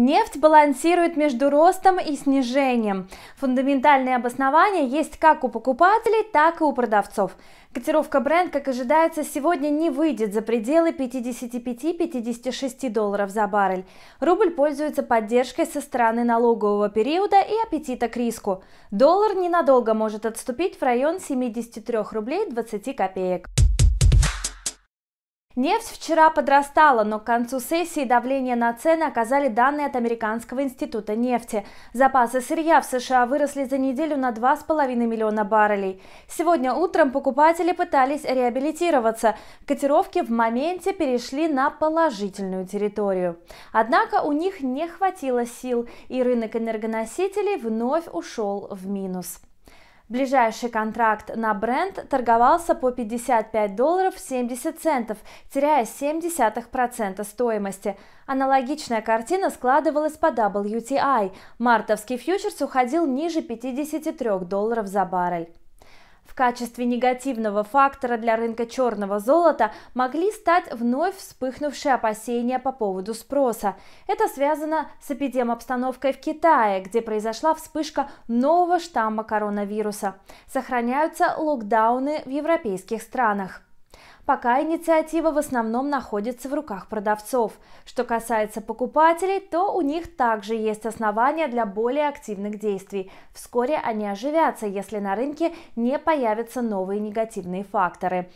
Нефть балансирует между ростом и снижением. Фундаментальные обоснования есть как у покупателей, так и у продавцов. Котировка бренд, как ожидается, сегодня не выйдет за пределы 55-56 долларов за баррель. Рубль пользуется поддержкой со стороны налогового периода и аппетита к риску. Доллар ненадолго может отступить в район 73 рублей 20 копеек. Нефть вчера подрастала, но к концу сессии давление на цены оказали данные от Американского института нефти. Запасы сырья в США выросли за неделю на 2,5 миллиона баррелей. Сегодня утром покупатели пытались реабилитироваться. Котировки в моменте перешли на положительную территорию. Однако у них не хватило сил, и рынок энергоносителей вновь ушел в минус. Ближайший контракт на бренд торговался по 55 долларов 70 центов, теряя 0,7% стоимости. Аналогичная картина складывалась по WTI. Мартовский фьючерс уходил ниже 53 долларов за баррель. В качестве негативного фактора для рынка черного золота могли стать вновь вспыхнувшие опасения по поводу спроса. Это связано с эпидемобстановкой в Китае, где произошла вспышка нового штамма коронавируса. Сохраняются локдауны в европейских странах. Пока инициатива в основном находится в руках продавцов. Что касается покупателей, то у них также есть основания для более активных действий. Вскоре они оживятся, если на рынке не появятся новые негативные факторы.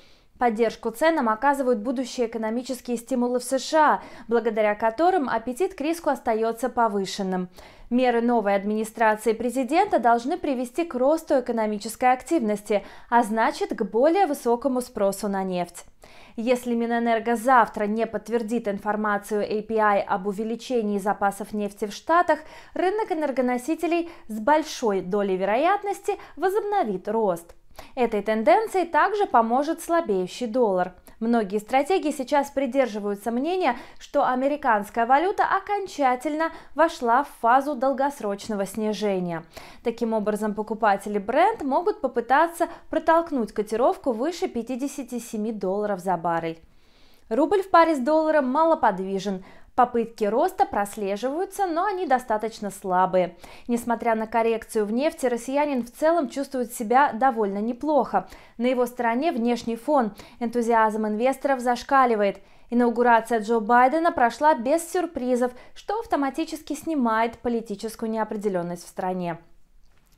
Поддержку ценам оказывают будущие экономические стимулы в США, благодаря которым аппетит к риску остается повышенным. Меры новой администрации президента должны привести к росту экономической активности, а значит к более высокому спросу на нефть. Если Минэнерго завтра не подтвердит информацию API об увеличении запасов нефти в Штатах, рынок энергоносителей с большой долей вероятности возобновит рост – Этой тенденции также поможет слабеющий доллар. Многие стратегии сейчас придерживаются мнения, что американская валюта окончательно вошла в фазу долгосрочного снижения. Таким образом, покупатели бренд могут попытаться протолкнуть котировку выше 57 долларов за баррель. Рубль в паре с долларом малоподвижен, Попытки роста прослеживаются, но они достаточно слабые. Несмотря на коррекцию в нефти, россиянин в целом чувствует себя довольно неплохо. На его стороне внешний фон. Энтузиазм инвесторов зашкаливает. Инаугурация Джо Байдена прошла без сюрпризов, что автоматически снимает политическую неопределенность в стране.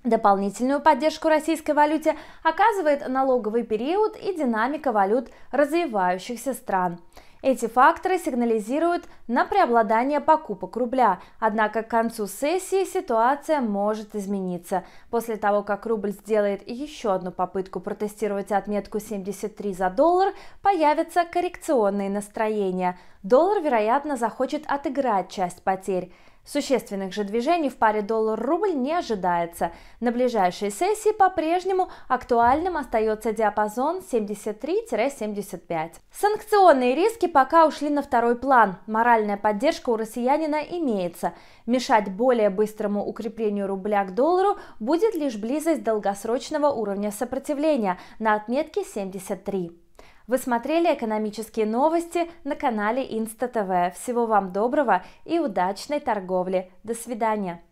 Дополнительную поддержку российской валюте оказывает налоговый период и динамика валют развивающихся стран. Эти факторы сигнализируют на преобладание покупок рубля, однако к концу сессии ситуация может измениться. После того, как рубль сделает еще одну попытку протестировать отметку 73 за доллар, появятся коррекционные настроения. Доллар, вероятно, захочет отыграть часть потерь. Существенных же движений в паре доллар-рубль не ожидается. На ближайшей сессии по-прежнему актуальным остается диапазон 73-75. Санкционные риски пока ушли на второй план. Моральная поддержка у россиянина имеется. Мешать более быстрому укреплению рубля к доллару будет лишь близость долгосрочного уровня сопротивления на отметке 73. Вы смотрели экономические новости на канале Инста ТВ. Всего вам доброго и удачной торговли. До свидания.